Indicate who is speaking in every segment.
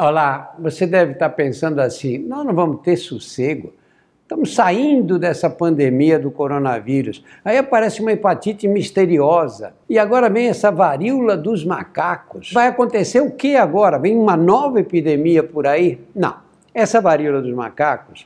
Speaker 1: Olá, você deve estar pensando assim: nós não vamos ter sossego. Estamos saindo dessa pandemia do coronavírus. Aí aparece uma hepatite misteriosa. E agora vem essa varíola dos macacos. Vai acontecer o que agora? Vem uma nova epidemia por aí? Não. Essa varíola dos macacos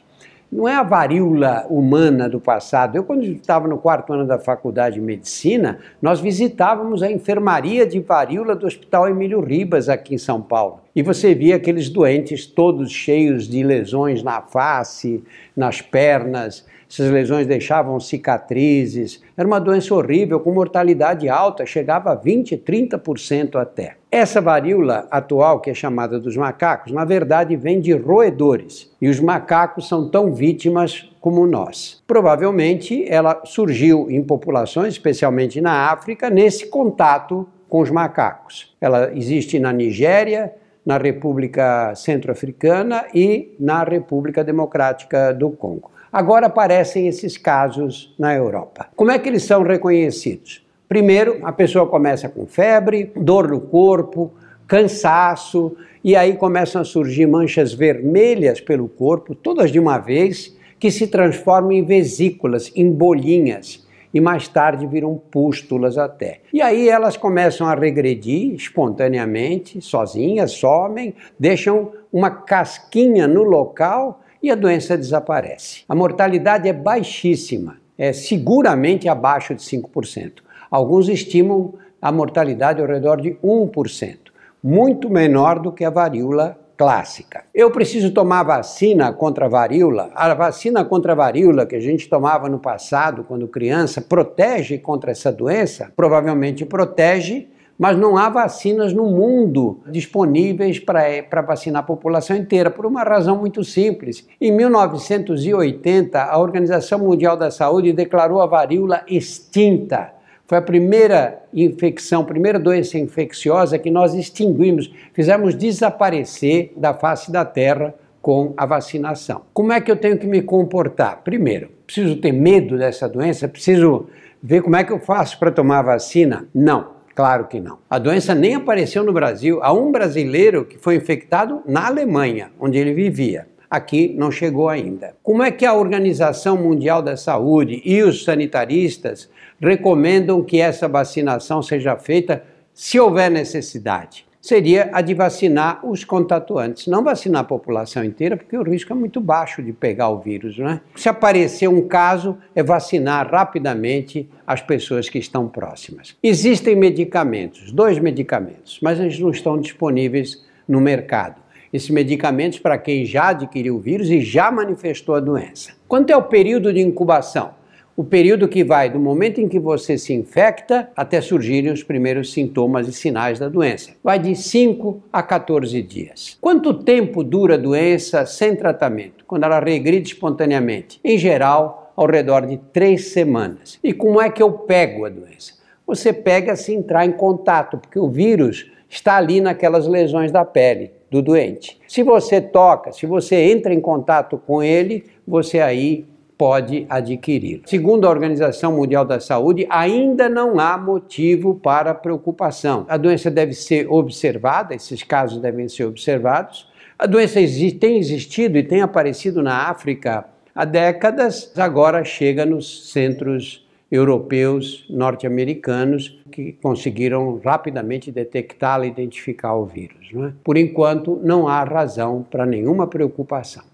Speaker 1: não é a varíola humana do passado. Eu, quando estava no quarto ano da faculdade de medicina, nós visitávamos a enfermaria de varíola do Hospital Emílio Ribas, aqui em São Paulo. E você via aqueles doentes todos cheios de lesões na face, nas pernas. Essas lesões deixavam cicatrizes. Era uma doença horrível, com mortalidade alta, chegava a 20, 30% até. Essa varíola atual, que é chamada dos macacos, na verdade vem de roedores. E os macacos são tão vítimas como nós. Provavelmente ela surgiu em populações, especialmente na África, nesse contato com os macacos. Ela existe na Nigéria, na República Centro-Africana e na República Democrática do Congo. Agora aparecem esses casos na Europa. Como é que eles são reconhecidos? Primeiro, a pessoa começa com febre, dor no corpo, cansaço, e aí começam a surgir manchas vermelhas pelo corpo, todas de uma vez, que se transformam em vesículas, em bolinhas, e mais tarde viram pústulas até. E aí elas começam a regredir espontaneamente, sozinhas, somem, deixam uma casquinha no local e a doença desaparece. A mortalidade é baixíssima, é seguramente abaixo de 5%. Alguns estimam a mortalidade ao redor de 1%, muito menor do que a varíola clássica. Eu preciso tomar vacina contra a varíola? A vacina contra a varíola que a gente tomava no passado, quando criança, protege contra essa doença? Provavelmente protege, mas não há vacinas no mundo disponíveis para vacinar a população inteira, por uma razão muito simples. Em 1980, a Organização Mundial da Saúde declarou a varíola extinta foi a primeira infecção, primeira doença infecciosa que nós extinguimos, fizemos desaparecer da face da Terra com a vacinação. Como é que eu tenho que me comportar? Primeiro, preciso ter medo dessa doença? Preciso ver como é que eu faço para tomar vacina? Não. Claro que não. A doença nem apareceu no Brasil. Há um brasileiro que foi infectado na Alemanha, onde ele vivia aqui não chegou ainda. Como é que a Organização Mundial da Saúde e os sanitaristas recomendam que essa vacinação seja feita se houver necessidade? Seria a de vacinar os contatuantes, não vacinar a população inteira, porque o risco é muito baixo de pegar o vírus, né? Se aparecer um caso, é vacinar rapidamente as pessoas que estão próximas. Existem medicamentos, dois medicamentos, mas eles não estão disponíveis no mercado esses medicamentos para quem já adquiriu o vírus e já manifestou a doença. Quanto é o período de incubação? O período que vai do momento em que você se infecta até surgirem os primeiros sintomas e sinais da doença. Vai de 5 a 14 dias. Quanto tempo dura a doença sem tratamento, quando ela regride espontaneamente? Em geral, ao redor de 3 semanas. E como é que eu pego a doença? você pega se assim, entrar em contato, porque o vírus está ali naquelas lesões da pele do doente. Se você toca, se você entra em contato com ele, você aí pode adquirir. Segundo a Organização Mundial da Saúde, ainda não há motivo para preocupação. A doença deve ser observada, esses casos devem ser observados. A doença existe, tem existido e tem aparecido na África há décadas, agora chega nos centros europeus, norte-americanos, que conseguiram rapidamente detectá-lo e identificar o vírus. É? Por enquanto, não há razão para nenhuma preocupação.